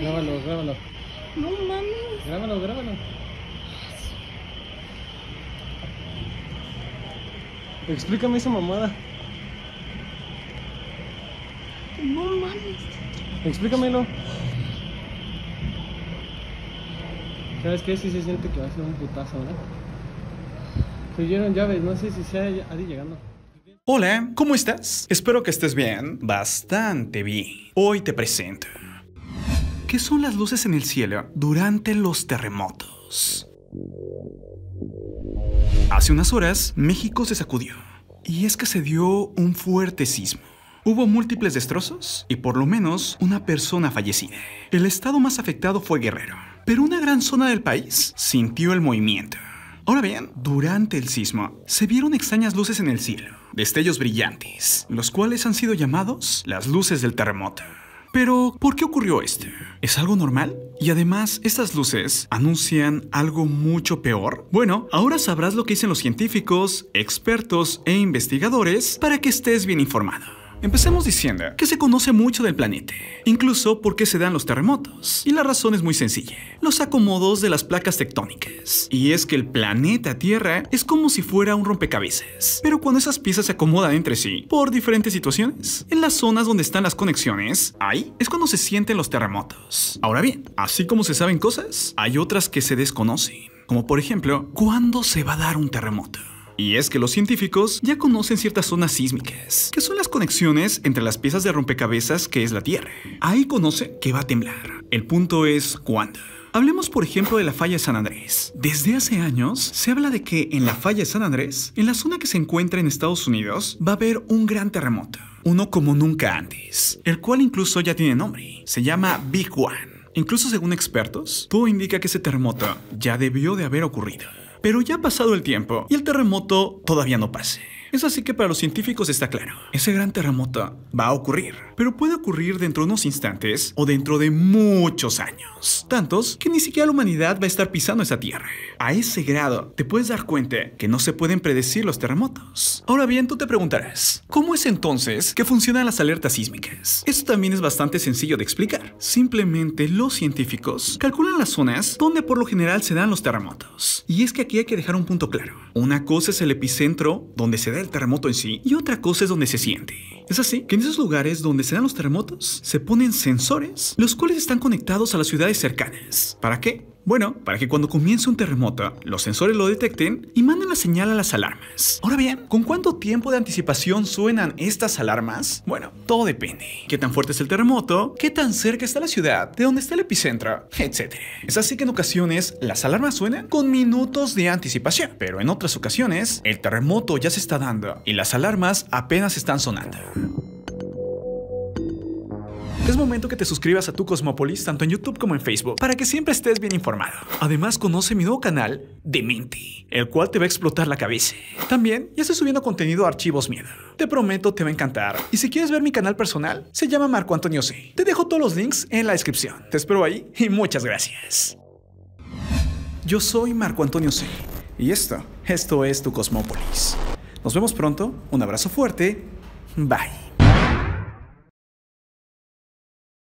Grábalo, grábalo. No mames. Grábalo, grábalo. Explícame esa mamada. No mames. Explícamelo. ¿Sabes qué? Si se siente que va a ser un putazo, ¿verdad? ¿eh? Se llaves, no sé si sea Adi llegando. Hola, ¿cómo estás? Espero que estés bien, bastante bien. Hoy te presento ¿Qué son las luces en el cielo durante los terremotos? Hace unas horas, México se sacudió. Y es que se dio un fuerte sismo. Hubo múltiples destrozos y por lo menos una persona fallecida. El estado más afectado fue Guerrero, pero una gran zona del país sintió el movimiento. Ahora bien, durante el sismo se vieron extrañas luces en el cielo, destellos brillantes, los cuales han sido llamados las luces del terremoto. Pero, ¿por qué ocurrió esto? ¿Es algo normal? Y además, estas luces anuncian algo mucho peor. Bueno, ahora sabrás lo que dicen los científicos, expertos e investigadores para que estés bien informado. Empecemos diciendo que se conoce mucho del planeta, incluso por qué se dan los terremotos. Y la razón es muy sencilla, los acomodos de las placas tectónicas. Y es que el planeta Tierra es como si fuera un rompecabezas, pero cuando esas piezas se acomodan entre sí por diferentes situaciones, en las zonas donde están las conexiones, ahí es cuando se sienten los terremotos. Ahora bien, así como se saben cosas, hay otras que se desconocen como por ejemplo, ¿cuándo se va a dar un terremoto? Y es que los científicos ya conocen ciertas zonas sísmicas, que son las conexiones entre las piezas de rompecabezas que es la Tierra. Ahí conoce que va a temblar. El punto es cuándo. Hablemos por ejemplo de la falla de San Andrés. Desde hace años se habla de que en la falla de San Andrés, en la zona que se encuentra en Estados Unidos, va a haber un gran terremoto, uno como nunca antes, el cual incluso ya tiene nombre, se llama Big One. Incluso según expertos, todo indica que ese terremoto ya debió de haber ocurrido. Pero ya ha pasado el tiempo y el terremoto todavía no pase. Es así que para los científicos está claro, ese gran terremoto va a ocurrir, pero puede ocurrir dentro de unos instantes o dentro de muchos años, tantos que ni siquiera la humanidad va a estar pisando esa tierra. A ese grado te puedes dar cuenta que no se pueden predecir los terremotos. Ahora bien, tú te preguntarás, ¿cómo es entonces que funcionan las alertas sísmicas? Esto también es bastante sencillo de explicar. Simplemente los científicos calculan las zonas donde por lo general se dan los terremotos y es que aquí hay que dejar un punto claro. Una cosa es el epicentro, donde se da el terremoto en sí, y otra cosa es donde se siente. Es así que en esos lugares donde se dan los terremotos, se ponen sensores, los cuales están conectados a las ciudades cercanas. ¿Para qué? Bueno, para que cuando comience un terremoto, los sensores lo detecten y manden la señal a las alarmas. Ahora bien, ¿con cuánto tiempo de anticipación suenan estas alarmas? Bueno, todo depende. ¿Qué tan fuerte es el terremoto? ¿Qué tan cerca está la ciudad? ¿De dónde está el epicentro? Etcétera. Es así que en ocasiones las alarmas suenan con minutos de anticipación, pero en otras ocasiones el terremoto ya se está dando y las alarmas apenas están sonando. Es momento que te suscribas a tu Cosmópolis, tanto en YouTube como en Facebook para que siempre estés bien informado. Además, conoce mi nuevo canal Minty, el cual te va a explotar la cabeza. También ya estoy subiendo contenido a Archivos Miedo. Te prometo te va a encantar. Y si quieres ver mi canal personal, se llama Marco Antonio C. Te dejo todos los links en la descripción. Te espero ahí y muchas gracias. Yo soy Marco Antonio C. Y esto, esto es tu Cosmópolis. Nos vemos pronto, un abrazo fuerte, bye.